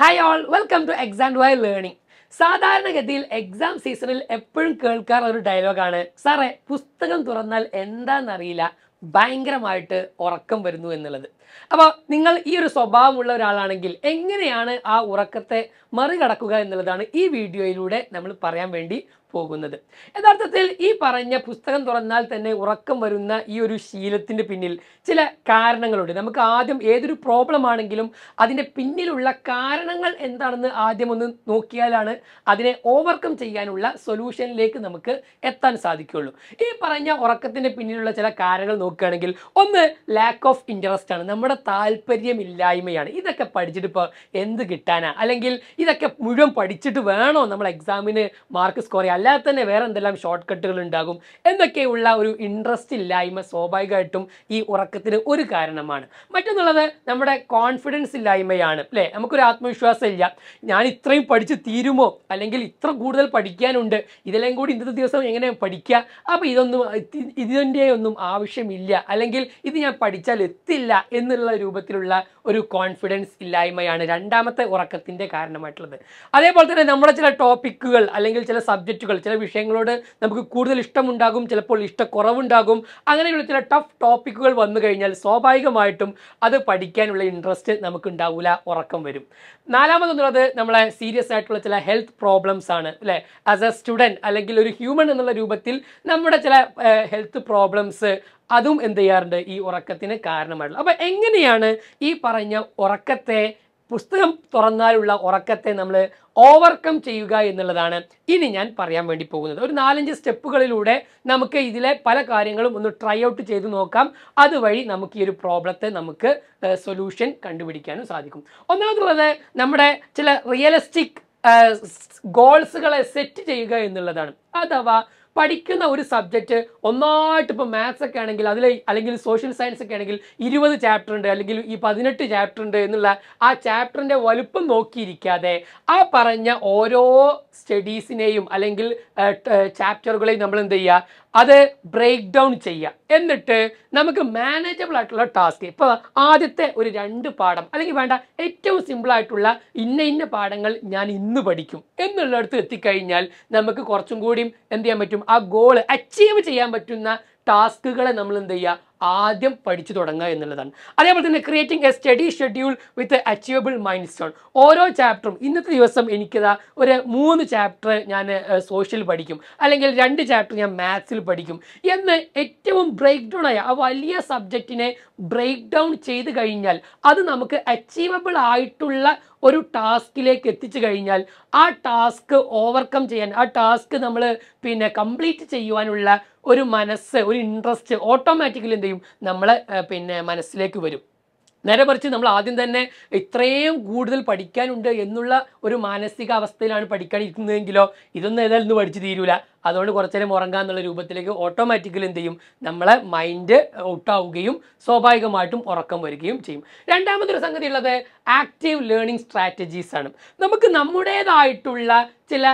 Hi all welcome to exam why learning സാധാരണഗതിയിൽ exam സീസണിൽ എപ്പോഴും കേൾക്കാറുള്ള ഒരു ഡയലോഗാണ് സാറേ പുസ്തകം തുറന്നാൽ എന്താണെന്നറിയില്ല ഭയങ്കരമായിട്ട് ഉറക്കം വരുന്നു എന്നുള്ളത് അപ്പോൾ നിങ്ങൾ ഈ ഒരു സ്വഭാവമുള്ള ഒരാളാണെങ്കിൽ എങ്ങനെയാണ് ആ ഉറക്കത്തെ മറികടക്കുക എന്നുള്ളതാണ് ഈ വീഡിയോയിലൂടെ നമ്മൾ പറയാൻ വേണ്ടി പോകുന്നത് യഥാർത്ഥത്തിൽ ഈ പറഞ്ഞ പുസ്തകം തുറന്നാൽ തന്നെ ഉറക്കം വരുന്ന ഈ ഒരു ശീലത്തിൻ്റെ പിന്നിൽ ചില കാരണങ്ങളുണ്ട് നമുക്ക് ആദ്യം ഏതൊരു പ്രോബ്ലം ആണെങ്കിലും അതിൻ്റെ പിന്നിലുള്ള കാരണങ്ങൾ എന്താണെന്ന് ആദ്യം ഒന്ന് നോക്കിയാലാണ് അതിനെ ഓവർകം ചെയ്യാനുള്ള സൊല്യൂഷനിലേക്ക് നമുക്ക് എത്താൻ സാധിക്കുകയുള്ളൂ ഈ പറഞ്ഞ ഉറക്കത്തിൻ്റെ പിന്നിലുള്ള ചില കാരണങ്ങൾ നോക്കുകയാണെങ്കിൽ ഒന്ന് ലാക്ക് ഓഫ് ഇൻട്രസ്റ്റ് ആണ് നമ്മുടെ താല്പര്യമില്ലായ്മയാണ് ഇതൊക്കെ പഠിച്ചിട്ട് ഇപ്പോൾ എന്ത് കിട്ടാനാ അല്ലെങ്കിൽ ഇതൊക്കെ മുഴുവൻ പഠിച്ചിട്ട് വേണോ നമ്മൾ എക്സാമിന് മാർക്ക് സ്കോർ ചെയ്യാം അല്ലാതെ തന്നെ വേറെ എന്തെല്ലാം ഷോർട്ട് കട്ടുകൾ ഉണ്ടാകും എന്നൊക്കെയുള്ള ഒരു ഇൻട്രസ്റ്റ് ഇല്ലായ്മ സ്വാഭാവികമായിട്ടും ഈ ഉറക്കത്തിന് ഒരു കാരണമാണ് മറ്റൊന്നുള്ളത് നമ്മുടെ കോൺഫിഡൻസ് ഇല്ലായ്മയാണ് അല്ലേ നമുക്കൊരു ആത്മവിശ്വാസം ഇല്ല ഞാൻ ഇത്രയും പഠിച്ച് തീരുമോ അല്ലെങ്കിൽ ഇത്ര കൂടുതൽ പഠിക്കാനുണ്ട് ഇതെല്ലാം കൂടി ഇന്നത്തെ ദിവസം എങ്ങനെ പഠിക്കുക അപ്പോൾ ഇതൊന്നും ഇതിൻ്റെ ഒന്നും ആവശ്യമില്ല അല്ലെങ്കിൽ ഇത് ഞാൻ പഠിച്ചാൽ എത്തില്ല എന്നുള്ള രൂപത്തിലുള്ള ഒരു കോൺഫിഡൻസ് ഇല്ലായ്മയാണ് രണ്ടാമത്തെ ഉറക്കത്തിൻ്റെ കാരണമായിട്ടുള്ളത് അതേപോലെ തന്നെ നമ്മുടെ ചില ടോപ്പിക്കുകൾ അല്ലെങ്കിൽ ചില സബ്ജക്റ്റ് ടോപ്പിക്കുകൾ ചില വിഷയങ്ങളോട് നമുക്ക് കൂടുതൽ ഇഷ്ടമുണ്ടാകും ചിലപ്പോൾ ഇഷ്ടക്കുറവുണ്ടാകും അങ്ങനെയുള്ള ചില ടഫ് ടോപ്പിക്കുകൾ വന്നു കഴിഞ്ഞാൽ സ്വാഭാവികമായിട്ടും അത് പഠിക്കാനുള്ള ഇൻട്രസ്റ്റ് ഉണ്ടാവില്ല ഉറക്കം വരും നാലാമതെന്നുള്ളത് നമ്മളെ സീരിയസ് ആയിട്ടുള്ള ചില ഹെൽത്ത് പ്രോബ്ലംസ് ആണ് അല്ലേ ആസ് എ സ്റ്റുഡൻറ്റ് അല്ലെങ്കിൽ ഒരു ഹ്യൂമൻ എന്നുള്ള രൂപത്തിൽ നമ്മുടെ ചില ഹെൽത്ത് പ്രോബ്ലംസ് അതും എന്ത് ചെയ്യാറുണ്ട് ഈ ഉറക്കത്തിന് കാരണമായിട്ടുള്ളത് അപ്പോൾ എങ്ങനെയാണ് ഈ പറഞ്ഞ ഉറക്കത്തെ പുസ്തകം തുറന്നാലുള്ള ഉറക്കത്തെ നമ്മൾ ഓവർകം ചെയ്യുക എന്നുള്ളതാണ് ഇനി ഞാൻ പറയാൻ വേണ്ടി പോകുന്നത് ഒരു നാലഞ്ച് സ്റ്റെപ്പുകളിലൂടെ നമുക്ക് ഇതിലെ പല കാര്യങ്ങളും ഒന്ന് ട്രൈ ഔട്ട് ചെയ്ത് നോക്കാം അതുവഴി നമുക്ക് ഈ ഒരു പ്രോബ്ലത്തെ നമുക്ക് സൊല്യൂഷൻ കണ്ടുപിടിക്കാനും സാധിക്കും ഒന്നാമതുള്ളത് നമ്മുടെ ചില റിയലിസ്റ്റിക് ഗോൾസുകളെ സെറ്റ് ചെയ്യുക എന്നുള്ളതാണ് അഥവാ പഠിക്കുന്ന ഒരു സബ്ജക്റ്റ് ഒന്നായിട്ട് ഇപ്പോൾ മാത്സ് ഒക്കെ ആണെങ്കിൽ അതിൽ അല്ലെങ്കിൽ സോഷ്യൽ സയൻസ് ഒക്കെ ആണെങ്കിൽ ഇരുപത് ചാപ്റ്റർ ഉണ്ട് അല്ലെങ്കിൽ ഈ പതിനെട്ട് ചാപ്റ്റർ ഉണ്ട് എന്നുള്ള ആ ചാപ്റ്ററിൻ്റെ വലുപ്പം നോക്കിയിരിക്കാതെ ആ പറഞ്ഞ ഓരോ സ്റ്റഡീസിനെയും അല്ലെങ്കിൽ ചാപ്റ്ററുകളെയും നമ്മൾ എന്ത് ചെയ്യുക അത് ബ്രേക്ക് ഡൗൺ ചെയ്യുക എന്നിട്ട് നമുക്ക് മാനേജബിൾ ആയിട്ടുള്ള ടാസ്ക് ഇപ്പോൾ ആദ്യത്തെ ഒരു രണ്ട് പാഠം അല്ലെങ്കിൽ വേണ്ട ഏറ്റവും സിമ്പിളായിട്ടുള്ള ഇന്ന ഇന്ന പാഠങ്ങൾ ഞാൻ ഇന്ന് പഠിക്കും എന്നുള്ളടത്ത് എത്തിക്കഴിഞ്ഞാൽ നമുക്ക് കുറച്ചും കൂടിയും എന്ത് ചെയ്യാൻ പറ്റും ആ ഗോൾ അച്ചീവ് ചെയ്യാൻ പറ്റുന്ന ടാസ്കുകളെ നമ്മൾ എന്ത് ചെയ്യുക ആദ്യം പഠിച്ചു തുടങ്ങുക എന്നുള്ളതാണ് അതേപോലെ തന്നെ creating a study schedule with achievable milestone ഓരോ ചാപ്റ്ററും ഇന്നത്തെ ദിവസം എനിക്കിതാ ഒരു മൂന്ന് ചാപ്റ്റർ ഞാൻ സോഷ്യൽ പഠിക്കും അല്ലെങ്കിൽ രണ്ട് ചാപ്റ്റർ ഞാൻ മാത്സിൽ പഠിക്കും എന്ന് ഏറ്റവും ബ്രേക്ക് ഡൗൺ ആയ ആ വലിയ സബ്ജക്റ്റിനെ ബ്രേക്ക് ഡൗൺ ചെയ്ത് കഴിഞ്ഞാൽ അത് നമുക്ക് അച്ചീവബിൾ ആയിട്ടുള്ള ഒരു ടാസ്കിലേക്ക് എത്തിച്ചു കഴിഞ്ഞാൽ ആ ടാസ്ക് ഓവർകം ചെയ്യാൻ ആ ടാസ്ക് നമ്മൾ പിന്നെ കംപ്ലീറ്റ് ചെയ്യുവാനുള്ള ഒരു മനസ്സ് ഒരു ഇൻട്രസ്റ്റ് ഓട്ടോമാറ്റിക്കലി എന്ത് ചെയ്യും നമ്മളെ പിന്നെ മനസ്സിലേക്ക് വരും നേരെ മറിച്ച് നമ്മൾ ആദ്യം തന്നെ ഇത്രയും കൂടുതൽ പഠിക്കാനുണ്ട് എന്നുള്ള ഒരു മാനസികാവസ്ഥയിലാണ് പഠിക്കാൻ ഇരിക്കുന്നതെങ്കിലോ ഇതൊന്നും ഏതായാലും പഠിച്ചു തീരൂല അതുകൊണ്ട് കുറച്ചേരം നേരം ഉറങ്ങുക എന്നുള്ള രൂപത്തിലേക്ക് ഓട്ടോമാറ്റിക്കലി എന്ത് ചെയ്യും നമ്മളെ മൈൻഡ് ഔട്ടാവുകയും സ്വാഭാവികമായിട്ടും ഉറക്കം വരികയും ചെയ്യും രണ്ടാമതൊരു സംഗതി ഉള്ളത് ആക്റ്റീവ് ലേണിംഗ് സ്ട്രാറ്റജീസ് ആണ് നമുക്ക് നമ്മുടേതായിട്ടുള്ള ചില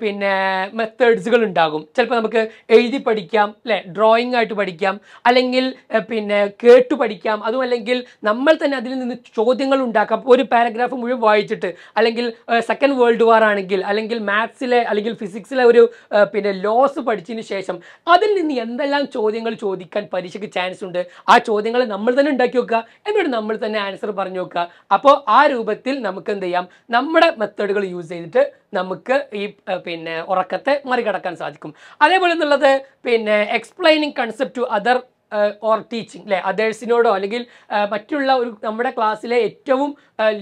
പിന്നെ മെത്തേഡ്സുകൾ ഉണ്ടാകും ചിലപ്പോൾ നമുക്ക് എഴുതി പഠിക്കാം അല്ലെ ഡ്രോയിങ് ആയിട്ട് പഠിക്കാം അല്ലെങ്കിൽ പിന്നെ കേട്ട് പഠിക്കാം അതും അല്ലെങ്കിൽ നമ്മൾ തന്നെ അതിൽ നിന്ന് ചോദ്യങ്ങൾ ഉണ്ടാക്കാം ഒരു പാരഗ്രാഫ് മുഴുവൻ വായിച്ചിട്ട് അല്ലെങ്കിൽ സെക്കൻഡ് വേൾഡ് വാർ ആണെങ്കിൽ അല്ലെങ്കിൽ മാത്സിലെ അല്ലെങ്കിൽ ഫിസിക്സിലെ ഒരു പിന്നെ ലോസ് പഠിച്ചതിന് ശേഷം അതിൽ നിന്ന് എന്തെല്ലാം ചോദ്യങ്ങൾ ചോദിക്കാൻ പരീക്ഷയ്ക്ക് ചാൻസ് ഉണ്ട് ആ ചോദ്യങ്ങൾ നമ്മൾ തന്നെ ഉണ്ടാക്കി വെക്കുക എന്നിട്ട് നമ്മൾ തന്നെ ആൻസർ പറഞ്ഞു വെക്കുക അപ്പോൾ ആ രൂപത്തിൽ നമുക്ക് എന്ത് ചെയ്യാം നമ്മുടെ മെത്തേഡുകൾ യൂസ് ചെയ്തിട്ട് നമുക്ക് ഈ പിന്നെ ഉറക്കത്തെ മറികടക്കാൻ സാധിക്കും അതേപോലെ എന്നുള്ളത് പിന്നെ explaining concept to other or teaching അല്ലെ അതേഴ്സിനോടോ അല്ലെങ്കിൽ മറ്റുള്ള ഒരു നമ്മുടെ ക്ലാസ്സിലെ ഏറ്റവും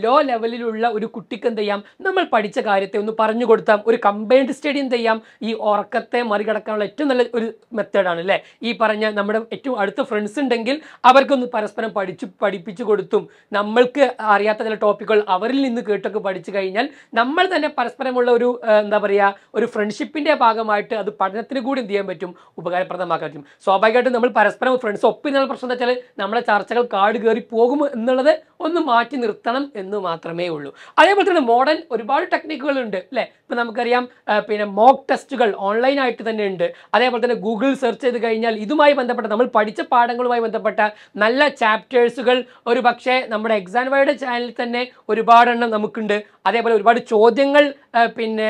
ലോ ലെവലിലുള്ള ഒരു കുട്ടിക്ക് എന്ത് ചെയ്യാം നമ്മൾ പഠിച്ച കാര്യത്തെ ഒന്ന് പറഞ്ഞു കൊടുത്താം ഒരു കമ്പൈൻഡ് സ്റ്റഡി എന്ത് ചെയ്യാം ഈ ഉറക്കത്തെ മറികടക്കാനുള്ള ഏറ്റവും നല്ല ഒരു മെത്തേഡാണ് അല്ലേ ഈ പറഞ്ഞ നമ്മുടെ ഏറ്റവും അടുത്ത ഫ്രണ്ട്സ് ഉണ്ടെങ്കിൽ അവർക്കൊന്ന് പരസ്പരം പഠിച്ചു പഠിപ്പിച്ചു കൊടുത്തും നമ്മൾക്ക് അറിയാത്ത ചില ടോപ്പിക്കുകൾ അവരിൽ നിന്ന് കേട്ടൊക്കെ പഠിച്ചു കഴിഞ്ഞാൽ നമ്മൾ തന്നെ പരസ്പരമുള്ള ഒരു എന്താ പറയുക ഒരു ഫ്രണ്ട്ഷിപ്പിൻ്റെ ഭാഗമായിട്ട് അത് പഠനത്തിന് കൂടി എന്ത് ചെയ്യാൻ പറ്റും ഉപകാരപ്രദമാക്കാൻ പറ്റും സ്വാഭാവികമായിട്ടും നമ്മൾ പരസ്പരം ഫ്രണ്ട്സ് ഒപ്പിനൽ പ്രശ്നം എന്താ വെച്ചാൽ നമ്മുടെ ചർച്ചകൾ കാട് കയറി പോകും എന്നുള്ളത് ഒന്ന് മാറ്റി നിർത്തണം എന്ന് മാത്രമേ ഉള്ളൂ അതേപോലെ തന്നെ മോഡേൺ ഒരുപാട് ടെക്നിക്കുകൾ ഉണ്ട് അല്ലേ ഇപ്പം നമുക്കറിയാം പിന്നെ മോക്ക് ടെസ്റ്റുകൾ ഓൺലൈനായിട്ട് തന്നെ ഉണ്ട് അതേപോലെ തന്നെ ഗൂഗിൾ സെർച്ച് ചെയ്ത് കഴിഞ്ഞാൽ ഇതുമായി ബന്ധപ്പെട്ട നമ്മൾ പഠിച്ച പാഠങ്ങളുമായി ബന്ധപ്പെട്ട നല്ല ചാപ്റ്റേഴ്സുകൾ ഒരു പക്ഷേ നമ്മുടെ എക്സാം വൈഡ് ചാനലിൽ തന്നെ ഒരുപാടെണ്ണം നമുക്കുണ്ട് അതേപോലെ ഒരുപാട് ചോദ്യങ്ങൾ പിന്നെ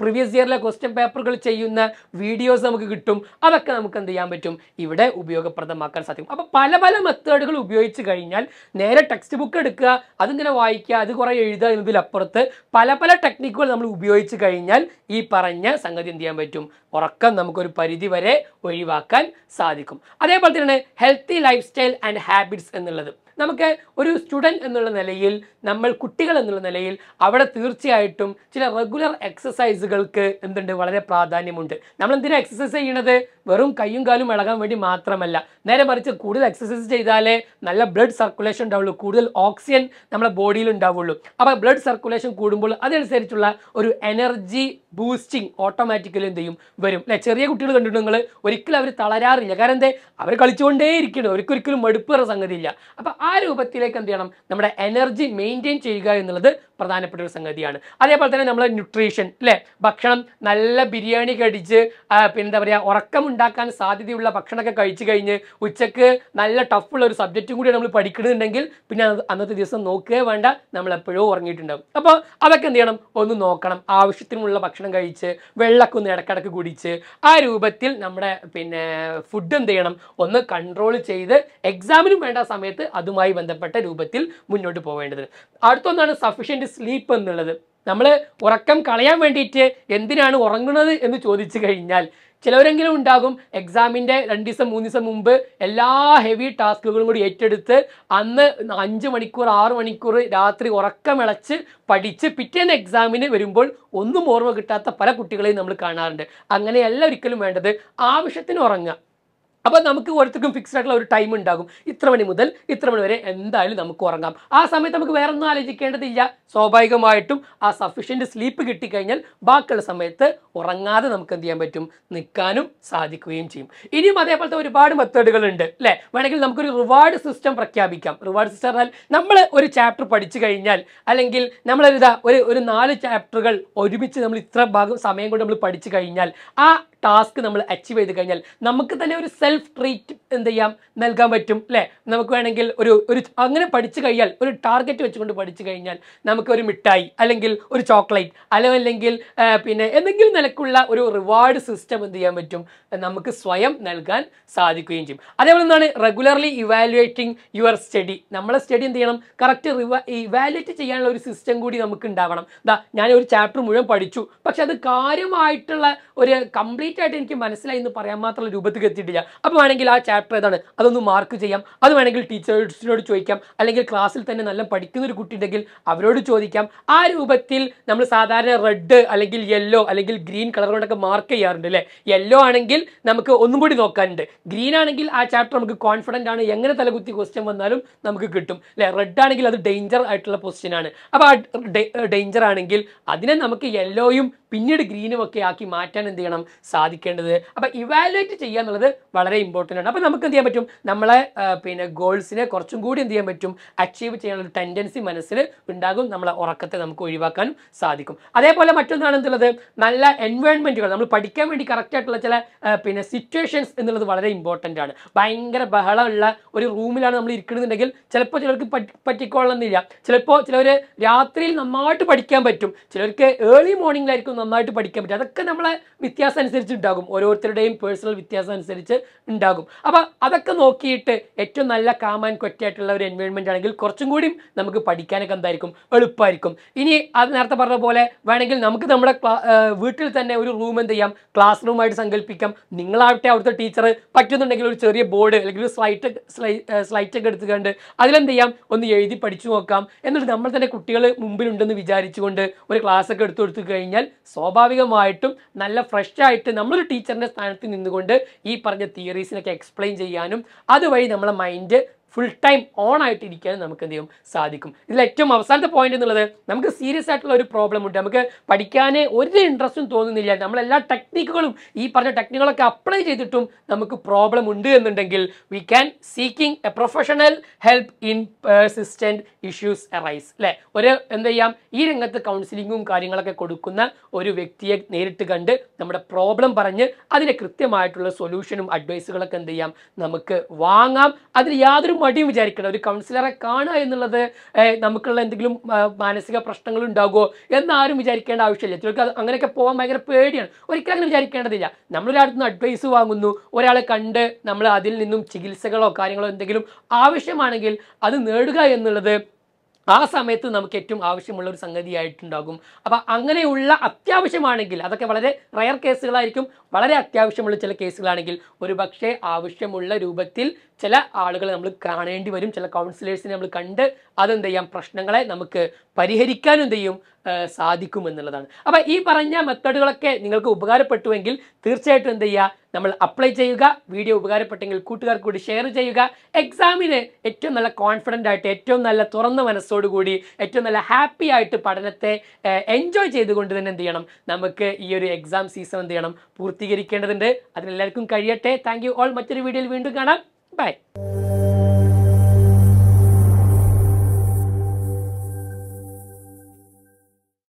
പ്രീവിയസ് ഇയറിലെ ക്വസ്റ്റ്യൻ പേപ്പറുകൾ ചെയ്യുന്ന വീഡിയോസ് നമുക്ക് കിട്ടും അതൊക്കെ നമുക്ക് എന്ത് ചെയ്യാൻ പറ്റും ഇവിടെ ഉപയോഗപ്രദമാക്കാൻ സാധിക്കും അപ്പോൾ പല പല മെത്തേഡുകൾ ഉപയോഗിച്ച് കഴിഞ്ഞാൽ നേരെ ടെക്സ്റ്റ് ബുക്ക് എടുക്കുക അതിങ്ങനെ വായിക്കുക അത് കുറേ എഴുതുക എന്നതിലപ്പുറത്ത് പല പല ടെക്നിക്കുകൾ നമ്മൾ ഉപയോഗിച്ച് കഴിഞ്ഞാൽ ഈ പറഞ്ഞ സംഗതി എന്ത് ചെയ്യാൻ പറ്റും ഉറക്കം നമുക്കൊരു പരിധി വരെ ഒഴിവാക്കാൻ സാധിക്കും അതേപോലെ തന്നെയാണ് healthy lifestyle and habits എന്നുള്ളത് നമുക്ക് ഒരു സ്റ്റുഡൻറ്റ് എന്നുള്ള നിലയിൽ നമ്മൾ കുട്ടികൾ എന്നുള്ള നിലയിൽ അവർ അവിടെ തീർച്ചയായിട്ടും ചില റെഗുലർ എക്സസൈസുകൾക്ക് എന്തുണ്ട് വളരെ പ്രാധാന്യമുണ്ട് നമ്മൾ എന്തിനാ എക്സസൈസ് ചെയ്യണത് വെറും കയ്യും കാലും ഇളകാൻ വേണ്ടി മാത്രമല്ല നേരെ മറിച്ച് കൂടുതൽ എക്സസൈസ് ചെയ്താലേ നല്ല ബ്ലഡ് സർക്കുലേഷൻ ഉണ്ടാവുള്ളൂ കൂടുതൽ ഓക്സിജൻ നമ്മുടെ ബോഡിയിൽ ഉണ്ടാവുള്ളൂ അപ്പോൾ ബ്ലഡ് സർക്കുലേഷൻ കൂടുമ്പോൾ അതനുസരിച്ചുള്ള ഒരു എനർജി ബൂസ്റ്റിംഗ് ഓട്ടോമാറ്റിക്കലി എന്ത് ചെയ്യും വരും അല്ലെ ചെറിയ കുട്ടികൾ കണ്ടിട്ട് നിങ്ങൾ ഒരിക്കലും അവർ തളരാറില്ല കാരണം എന്തേ അവർ കളിച്ചുകൊണ്ടേ ഇരിക്കണം അവർക്കൊരിക്കലും മടുപ്പേറ സംഗതിയില്ല അപ്പോൾ ആ രൂപത്തിലേക്ക് എന്ത് ചെയ്യണം നമ്മുടെ എനർജി മെയിൻറ്റെയിൻ ചെയ്യുക എന്നുള്ളത് പ്രധാനപ്പെട്ട ഒരു സംഗതിയാണ് അതേപോലെ തന്നെ നമ്മൾ ന്യൂട്രീഷൻ അല്ലേ ഭക്ഷണം നല്ല ബിരിയാണി കടിച്ച് പിന്നെന്താ പറയുക പറയുക ഉറക്കമുണ്ടാക്കാൻ സാധ്യതയുള്ള ഭക്ഷണമൊക്കെ കഴിച്ചു കഴിഞ്ഞ് ഉച്ചക്ക് നല്ല ടഫുള്ള ഒരു സബ്ജക്റ്റും കൂടി നമ്മൾ പഠിക്കണമെന്നുണ്ടെങ്കിൽ പിന്നെ അന്നത്തെ ദിവസം നോക്കുകയേ വേണ്ട നമ്മൾ എപ്പോഴും ഉറങ്ങിയിട്ടുണ്ടാവും അപ്പോൾ അതൊക്കെ എന്ത് ചെയ്യണം ഒന്ന് നോക്കണം ആവശ്യത്തിനുള്ള ഭക്ഷണം കഴിച്ച് വെള്ളമൊക്കെ ഒന്ന് ഇടക്കിടക്ക് കുടിച്ച് ആ രൂപത്തിൽ നമ്മുടെ പിന്നെ ഫുഡ് എന്ത് ചെയ്യണം ഒന്ന് കൺട്രോൾ ചെയ്ത് എക്സാമിനും വേണ്ട സമയത്ത് അതുമായി ബന്ധപ്പെട്ട രൂപത്തിൽ മുന്നോട്ട് പോവേണ്ടത് അടുത്തൊന്നാണ് സഫിഷ്യൻറ്റ് ഒരു സ്ലീപ്പ് എന്നുള്ളത് നമ്മൾ ഉറക്കം കളയാൻ വേണ്ടിയിട്ട് എന്തിനാണ് ഉറങ്ങുന്നത് എന്ന് ചോദിച്ചു കഴിഞ്ഞാൽ ചിലവരെങ്കിലും ഉണ്ടാകും എക്സാമിൻ്റെ രണ്ട് ദിവസം മൂന്ന് ദിവസം മുമ്പ് എല്ലാ ഹെവി ടാസ്കുകളും കൂടി ഏറ്റെടുത്ത് അന്ന് അഞ്ച് മണിക്കൂർ ആറ് മണിക്കൂർ രാത്രി ഉറക്കമിളച്ച് പഠിച്ച് പിറ്റേന്ന് എക്സാമിന് വരുമ്പോൾ ഒന്നും ഓർമ്മ കിട്ടാത്ത പല കുട്ടികളെയും നമ്മൾ കാണാറുണ്ട് അങ്ങനെയല്ല ഒരിക്കലും വേണ്ടത് ആവശ്യത്തിന് ഉറങ്ങുക അപ്പോൾ നമുക്ക് ഓരോരുത്തർക്കും ഫിക്സ്ഡ് ആയിട്ടുള്ള ഒരു ടൈം ഉണ്ടാകും ഇത്ര മണി മുതൽ ഇത്ര മണി വരെ എന്തായാലും നമുക്ക് ഉറങ്ങാം ആ സമയത്ത് നമുക്ക് വേറെ ഒന്നും ആലോചിക്കേണ്ടതില്ല സ്വാഭാവികമായിട്ടും ആ സഫീഷ്യൻറ്റ് സ്ലീപ്പ് കിട്ടിക്കഴിഞ്ഞാൽ ബാക്കിയുള്ള സമയത്ത് ഉറങ്ങാതെ നമുക്ക് എന്ത് ചെയ്യാൻ പറ്റും നിൽക്കാനും സാധിക്കുകയും ചെയ്യും ഇനിയും അതേപോലത്തെ ഒരുപാട് മെത്തേഡുകൾ ഉണ്ട് അല്ലേ വേണമെങ്കിൽ നമുക്കൊരു റിവാർഡ് സിസ്റ്റം പ്രഖ്യാപിക്കാം റിവാർഡ് സിസ്റ്റം എന്നാൽ നമ്മൾ ഒരു ചാപ്റ്റർ പഠിച്ചു കഴിഞ്ഞാൽ അല്ലെങ്കിൽ നമ്മളൊരു ഒരു നാല് ചാപ്റ്ററുകൾ ഒരുമിച്ച് നമ്മൾ ഇത്ര ഭാഗം സമയം കൊണ്ട് നമ്മൾ പഠിച്ചു കഴിഞ്ഞാൽ ആ ടാസ്ക് നമ്മൾ അച്ചീവ് ചെയ്ത് കഴിഞ്ഞാൽ നമുക്ക് തന്നെ ഒരു സെൽഫ് ട്രീറ്റ് എന്ത് ചെയ്യാം നൽകാൻ പറ്റും അല്ലേ നമുക്ക് വേണമെങ്കിൽ ഒരു ഒരു അങ്ങനെ പഠിച്ചു കഴിഞ്ഞാൽ ഒരു ടാർഗറ്റ് വെച്ചുകൊണ്ട് പഠിച്ചു കഴിഞ്ഞാൽ നമുക്ക് ഒരു മിഠായി അല്ലെങ്കിൽ ഒരു ചോക്ലേറ്റ് അല്ലെങ്കിൽ പിന്നെ എന്തെങ്കിലും നിലക്കുള്ള ഒരു റിവാർഡ് സിസ്റ്റം എന്ത് ചെയ്യാൻ പറ്റും നമുക്ക് സ്വയം നൽകാൻ സാധിക്കുകയും ചെയ്യും അതേപോലെ എന്താണ് റെഗുലർലി ഇവാലുവേറ്റിംഗ് യുവർ സ്റ്റഡി നമ്മളെ സ്റ്റഡി എന്ത് ചെയ്യണം കറക്റ്റ് ഇവാലുവേറ്റ് ചെയ്യാനുള്ള ഒരു സിസ്റ്റം കൂടി നമുക്ക് ഉണ്ടാവണം എന്താ ഞാൻ ഒരു ചാപ്റ്റർ മുഴുവൻ പഠിച്ചു പക്ഷെ അത് കാര്യമായിട്ടുള്ള ഒരു കംപ്ലീറ്റ് കംപ്ലീറ്റ് ആയിട്ട് എനിക്ക് മനസ്സിലായി എന്ന് പറയാൻ മാത്രമുള്ള രൂപത്തിൽ എത്തിയിട്ടില്ല അപ്പോൾ വേണമെങ്കിൽ ആ ചാപ്റ്റർ ഏതാണ് അതൊന്ന് മാർക്ക് ചെയ്യാം അത് വേണമെങ്കിൽ ടീച്ചേഴ്സിനോട് ചോദിക്കാം അല്ലെങ്കിൽ ക്ലാസ്സിൽ തന്നെ നല്ല പഠിക്കുന്ന ഒരു കുട്ടി ഉണ്ടെങ്കിൽ അവരോട് ചോദിക്കാം ആ രൂപത്തിൽ നമ്മൾ സാധാരണ റെഡ് അല്ലെങ്കിൽ യെല്ലോ അല്ലെങ്കിൽ ഗ്രീൻ കളർ കൊണ്ടൊക്കെ മാർക്ക് ചെയ്യാറുണ്ട് അല്ലേ യെല്ലോ ആണെങ്കിൽ നമുക്ക് ഒന്നും കൂടി നോക്കാനുണ്ട് ഗ്രീൻ ആണെങ്കിൽ ആ ചാപ്റ്റർ നമുക്ക് കോൺഫിഡൻ്റ് ആണ് എങ്ങനെ തലകുത്തി ക്വസ്റ്റ്യൻ വന്നാലും നമുക്ക് കിട്ടും അല്ലേ റെഡ് ആണെങ്കിൽ അത് ഡേഞ്ചർ ആയിട്ടുള്ള ക്വസ്റ്റ്യൻ ആണ് അപ്പോൾ ആ ഡേഞ്ചർ ആണെങ്കിൽ അതിനെ നമുക്ക് യെല്ലോയും പിന്നീട് ഗ്രീനും ഒക്കെ ആക്കി മാറ്റാൻ എന്ത് ചെയ്യണം സാധിക്കേണ്ടത് അപ്പോൾ ഇവാലുവേറ്റ് ചെയ്യുക എന്നുള്ളത് വളരെ ഇമ്പോർട്ടൻ്റ് ആണ് അപ്പോൾ നമുക്ക് എന്ത് ചെയ്യാൻ പറ്റും നമ്മളെ പിന്നെ ഗോൾസിനെ കുറച്ചും കൂടി എന്ത് ചെയ്യാൻ പറ്റും അച്ചീവ് ചെയ്യാനുള്ള ടെൻഡൻസി മനസ്സിൽ ഉണ്ടാകും നമ്മളെ ഉറക്കത്തെ നമുക്ക് ഒഴിവാക്കാനും സാധിക്കും അതേപോലെ മറ്റൊന്നാണ് എന്തുള്ളത് നല്ല എൻവയോൺമെൻറ്റുകൾ നമ്മൾ പഠിക്കാൻ വേണ്ടി കറക്റ്റായിട്ടുള്ള ചില പിന്നെ സിറ്റുവേഷൻസ് എന്നുള്ളത് വളരെ ഇമ്പോർട്ടൻ്റ് ആണ് ഭയങ്കര ബഹളമുള്ള ഒരു റൂമിലാണ് നമ്മൾ ഇരിക്കുന്നുണ്ടെങ്കിൽ ചിലപ്പോൾ ചിലർക്ക് പറ്റിക്കൊള്ളുന്നില്ല ചിലപ്പോൾ ചിലർ രാത്രിയിൽ നന്നായിട്ട് പഠിക്കാൻ പറ്റും ചിലർക്ക് ഏർലി മോർണിംഗിലായിരിക്കും നന്നായിട്ട് പഠിക്കാൻ പറ്റും അതൊക്കെ നമ്മളെ വ്യത്യാസം അനുസരിച്ച് അനുസരിച്ച് ഉണ്ടാകും ഓരോരുത്തരുടെയും പേഴ്സണൽ വ്യത്യാസം അനുസരിച്ച് ഉണ്ടാകും അപ്പോൾ അതൊക്കെ നോക്കിയിട്ട് ഏറ്റവും നല്ല കാം ആൻഡ് ക്വറ്റായിട്ടുള്ള ഒരു എൻവയോൺമെൻ്റ് ആണെങ്കിൽ കുറച്ചും കൂടി നമുക്ക് പഠിക്കാനൊക്കെ എന്തായിരിക്കും എളുപ്പമായിരിക്കും ഇനി അത് നേരത്തെ പറഞ്ഞ പോലെ വേണമെങ്കിൽ നമുക്ക് നമ്മുടെ വീട്ടിൽ തന്നെ ഒരു റൂം എന്ത് ചെയ്യാം ക്ലാസ് റൂമായിട്ട് സങ്കല്പിക്കാം നിങ്ങളാവട്ടെ അവിടുത്തെ ടീച്ചർ പറ്റുന്നുണ്ടെങ്കിൽ ഒരു ചെറിയ ബോർഡ് അല്ലെങ്കിൽ ഒരു സ്ലൈറ്റ് സ്ലൈറ്റ് ഒക്കെ എടുത്തുകൊണ്ട് അതിലെന്ത് ചെയ്യാം ഒന്ന് എഴുതി പഠിച്ചു നോക്കാം എന്നിട്ട് നമ്മൾ തന്നെ കുട്ടികൾ മുമ്പിലുണ്ടെന്ന് വിചാരിച്ചുകൊണ്ട് ഒരു ക്ലാസ് ഒക്കെ എടുത്തു കൊടുത്തു കഴിഞ്ഞാൽ സ്വാഭാവികമായിട്ടും നല്ല ഫ്രഷ് ആയിട്ട് നമ്മളൊരു ടീച്ചറിൻ്റെ സ്ഥാനത്ത് നിന്നുകൊണ്ട് ഈ പറഞ്ഞ തിയറീസിനൊക്കെ എക്സ്പ്ലെയിൻ ചെയ്യാനും അതുവഴി നമ്മളെ മൈൻഡ് ഫുൾ ടൈം ഓൺ ആയിട്ടിരിക്കാനും നമുക്ക് എന്ത് ചെയ്യും സാധിക്കും ഇതിൽ ഏറ്റവും അവസാനത്തെ പോയിന്റ് എന്നുള്ളത് നമുക്ക് സീരിയസ് ആയിട്ടുള്ള ഒരു പ്രോബ്ലം ഉണ്ട് നമുക്ക് പഠിക്കാൻ ഒരു ഇൻട്രസ്റ്റും തോന്നുന്നില്ല നമ്മളെല്ലാ ടെക്നിക്കുകളും ഈ പറഞ്ഞ ടെക്നിക്കുകളൊക്കെ അപ്ലൈ ചെയ്തിട്ടും നമുക്ക് പ്രോബ്ലം ഉണ്ട് എന്നുണ്ടെങ്കിൽ we can seeking a professional help in persistent issues arise അല്ലേ ഒരു എന്ത് ചെയ്യാം ഈ രംഗത്ത് കൗൺസിലിങ്ങും കാര്യങ്ങളൊക്കെ കൊടുക്കുന്ന ഒരു വ്യക്തിയെ നേരിട്ട് കണ്ട് നമ്മുടെ പ്രോബ്ലം പറഞ്ഞ് അതിന് കൃത്യമായിട്ടുള്ള സൊല്യൂഷനും അഡ്വൈസുകളൊക്കെ എന്ത് ചെയ്യാം നമുക്ക് വാങ്ങാം അതിൽ യാതൊരു മടിയും വിചാരിക്കണം ഒരു കൗൺസിലറെ കാണുക എന്നുള്ളത് നമുക്കുള്ള എന്തെങ്കിലും മാനസിക പ്രശ്നങ്ങൾ ഉണ്ടാകുമോ എന്നാരും വിചാരിക്കേണ്ട ആവശ്യമില്ല ചിലർക്ക് അങ്ങനെയൊക്കെ പോകാൻ ഭയങ്കര പേടിയാണ് ഒരിക്കലും അങ്ങനെ വിചാരിക്കേണ്ടതില്ല നമ്മളൊരാളുടെ നിന്ന് അഡ്വൈസ് വാങ്ങുന്നു ഒരാളെ കണ്ട് നമ്മൾ അതിൽ നിന്നും ചികിത്സകളോ കാര്യങ്ങളോ എന്തെങ്കിലും ആവശ്യമാണെങ്കിൽ അത് നേടുക എന്നുള്ളത് ആ സമയത്ത് നമുക്ക് ഏറ്റവും ആവശ്യമുള്ള ഒരു സംഗതിയായിട്ടുണ്ടാകും അപ്പോൾ അങ്ങനെയുള്ള അത്യാവശ്യമാണെങ്കിൽ അതൊക്കെ വളരെ റയർ കേസുകളായിരിക്കും വളരെ അത്യാവശ്യമുള്ള ചില കേസുകളാണെങ്കിൽ ഒരു പക്ഷേ ആവശ്യമുള്ള രൂപത്തിൽ ചില ആളുകളെ നമ്മൾ കാണേണ്ടി വരും ചില കൗൺസിലേഴ്സിനെ നമ്മൾ കണ്ട് അതെന്ത് ചെയ്യാം പ്രശ്നങ്ങളെ നമുക്ക് പരിഹരിക്കാനും എന്ത് ചെയ്യും സാധിക്കും എന്നുള്ളതാണ് അപ്പോൾ ഈ പറഞ്ഞ മെത്തേഡുകളൊക്കെ നിങ്ങൾക്ക് ഉപകാരപ്പെട്ടുവെങ്കിൽ തീർച്ചയായിട്ടും എന്ത് ചെയ്യുക നമ്മൾ അപ്ലൈ ചെയ്യുക വീഡിയോ ഉപകാരപ്പെട്ടെങ്കിൽ കൂട്ടുകാർക്ക് കൂടി ഷെയർ ചെയ്യുക എക്സാമിന് ഏറ്റവും നല്ല കോൺഫിഡൻ്റ് ആയിട്ട് ഏറ്റവും നല്ല തുറന്ന മനസ്സോടുകൂടി ഏറ്റവും നല്ല ഹാപ്പി ആയിട്ട് പഠനത്തെ എൻജോയ് ചെയ്തുകൊണ്ട് തന്നെ എന്ത് ചെയ്യണം നമുക്ക് ഈ ഒരു എക്സാം സീസൺ എന്ത് ചെയ്യണം പൂർത്തീകരിക്കേണ്ടതുണ്ട് അതിനെല്ലാവർക്കും കഴിയട്ടെ താങ്ക് ഓൾ മറ്റൊരു വീഡിയോയിൽ വീണ്ടും കാണാം Bye.